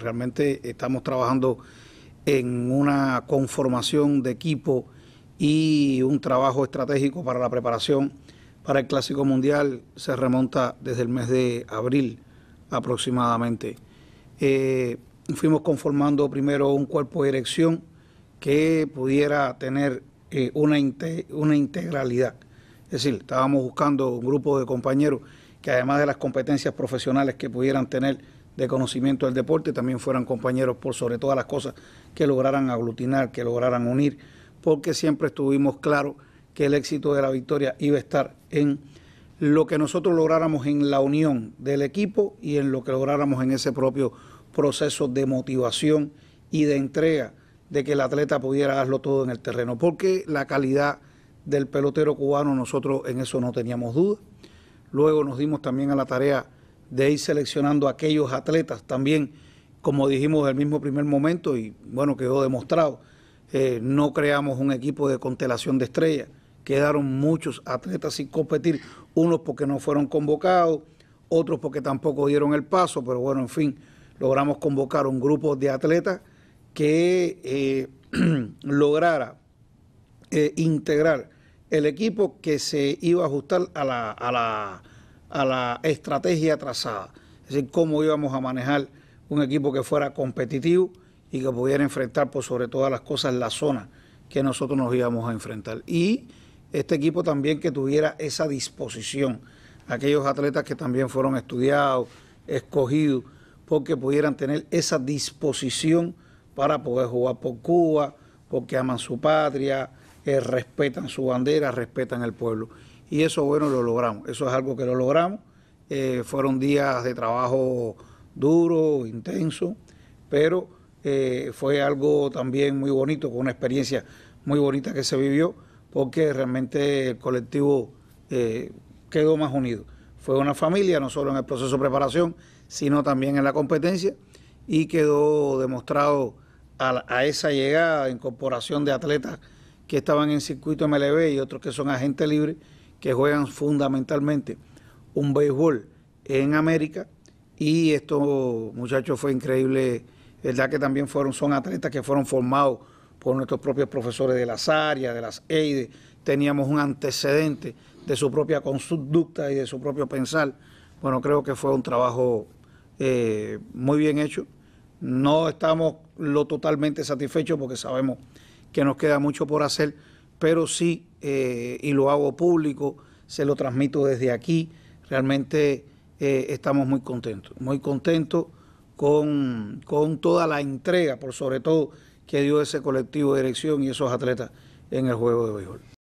Realmente estamos trabajando en una conformación de equipo y un trabajo estratégico para la preparación para el Clásico Mundial se remonta desde el mes de abril aproximadamente. Eh, fuimos conformando primero un cuerpo de dirección que pudiera tener eh, una, una integralidad. Es decir, estábamos buscando un grupo de compañeros que además de las competencias profesionales que pudieran tener, de conocimiento del deporte, también fueran compañeros por sobre todas las cosas, que lograran aglutinar, que lograran unir, porque siempre estuvimos claros que el éxito de la victoria iba a estar en lo que nosotros lográramos en la unión del equipo y en lo que lográramos en ese propio proceso de motivación y de entrega de que el atleta pudiera hacerlo todo en el terreno, porque la calidad del pelotero cubano nosotros en eso no teníamos duda. Luego nos dimos también a la tarea de ir seleccionando aquellos atletas también, como dijimos del mismo primer momento, y bueno, quedó demostrado, eh, no creamos un equipo de constelación de estrellas, quedaron muchos atletas sin competir, unos porque no fueron convocados, otros porque tampoco dieron el paso, pero bueno, en fin, logramos convocar un grupo de atletas que eh, lograra eh, integrar el equipo que se iba a ajustar a la a la estrategia trazada, es decir, cómo íbamos a manejar un equipo que fuera competitivo y que pudiera enfrentar por pues, sobre todas las cosas la zona que nosotros nos íbamos a enfrentar. Y este equipo también que tuviera esa disposición, aquellos atletas que también fueron estudiados, escogidos, porque pudieran tener esa disposición para poder jugar por Cuba, porque aman su patria, eh, respetan su bandera, respetan el pueblo. Y eso, bueno, lo logramos. Eso es algo que lo logramos. Eh, fueron días de trabajo duro, intenso, pero eh, fue algo también muy bonito, con una experiencia muy bonita que se vivió, porque realmente el colectivo quedó más unido. Fue una familia, no solo en el proceso de preparación, sino también en la competencia, y quedó demostrado a, a esa llegada, incorporación de atletas que estaban en circuito MLB y otros que son agentes libres, que juegan fundamentalmente un béisbol en América. Y estos muchachos fue increíble, ¿verdad? Que también fueron, son atletas que fueron formados por nuestros propios profesores de las áreas, de las EIDE. Teníamos un antecedente de su propia conducta y de su propio pensar. Bueno, creo que fue un trabajo eh, muy bien hecho. No estamos lo totalmente satisfechos porque sabemos que nos queda mucho por hacer, pero sí, eh, y lo hago público, se lo transmito desde aquí, realmente eh, estamos muy contentos, muy contentos con, con toda la entrega, por sobre todo, que dio ese colectivo de dirección y esos atletas en el juego de béisbol.